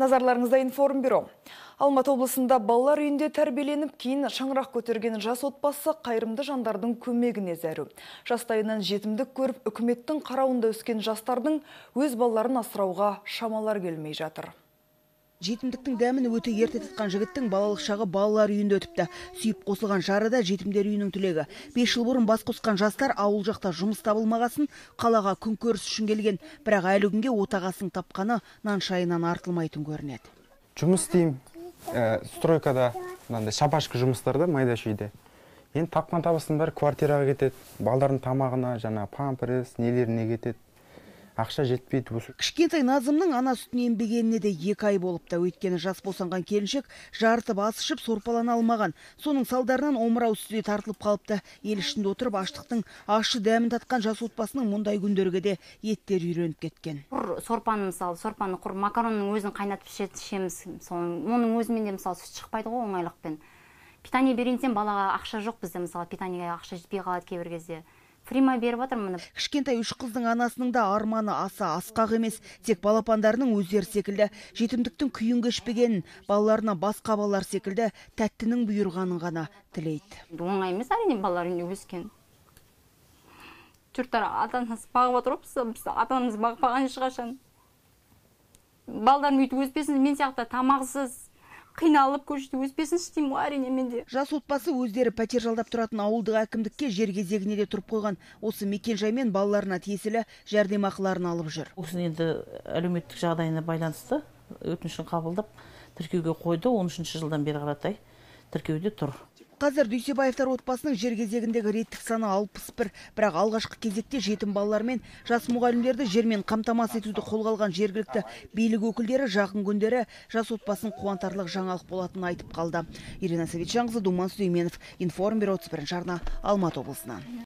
Назарларыңызда информ бюро. Алматы облысында балалар үйінде тәрбиеленіп, кейін шаңырақ көтерген жас отбасы қайрымды жандардың көмегіне зәру. Жастайынан жетімдік көріп, үкіметтің қарауында өскен жастардың өз балаларын асырауға шамалар келмей жатыр жетімдіктің дәмін өте ерте татқан жігіттің балалық шағы балалар үйінде өтіпті сүйіп қосылған жары да жетімдер үйінің түлегі бес жыл бұрын бас қосқан жастар ауыл жақта жұмыс табылмағасын қалаға күнкөріс үшін келген бірақ әлі күнге отағасының тапқаны нан шайынан артылмайтын көрінеді жұмыс істеймін ә, стройкада мынандай шапашка жұмыстарда майда шүйде енді тапқан табысының бәрі квартираға кетеді балдардың тамағына жаңағы памперс нелеріне кетеді ақша жетпейді осы кішкентай назымның ана сүтін ембегеніне де екі ай болыпты өйткені жас босанған келіншек жарытып ас ішіп сорпалана алмаған соның салдарынан омырау үстіне тартылып қалыпты ел ішінде отырып аштықтың ащы дәмін татқан жас отбасының мұндай күндерге де еттері үйреніп кеткен құр сорпаны мысалы сорпаны құр макаронның өзін қайнатып ішеміз оның өзімен де мысалы сүт шықпайды ғой оңайлықпен питание берейін десем балаға ақша жоқ бізде мысалы питаниеге ақша жетпей қалады кейбір кезде фрима беріп мына кішкентай үш қыздың анасының да арманы аса асқақ емес тек балапандарының өздері секілді жетімдіктің күйін кешпегенін балаларына басқа балалар секілді тәттінің бұйырғанын ғана тілейді оңай емес әрине балалар үйінде өскен жұрттар ата анасы бағып отыр ғой біз ата анамыз бағып ешқашан өйтіп өспесін мен сияқты тамақсыз қиналып көшеде өспесінші деймін ғой әрине менде жас отбасы өздері пәтер жалдап тұратын ауылдық әкімдікке жер кезегіне де тұрып қойған осы мекенжай мен балаларына тиесілі жәрдемақыларын алып жүр осы енді әлеуметтік жағдайына байланысты өтінішін қабылдап тіркеуге қойды он үшінші жылдан бері қаратай тіркеуде тұр қазір дүйсебаевтар отбасының жер кезегіндегі реттік саны алпыс бір бірақ алғашқы кезекте жетім балалар мен жас мұғалімдерді жермен қамтамасыз етуді қолға жергілікті билік өкілдері жақын күндері жас отбасын қуантарлық жаңалық болатынын айтып қалды ирина советжанқызы думан сүлейменов информбюро отыз бірінші арна алматы облысынан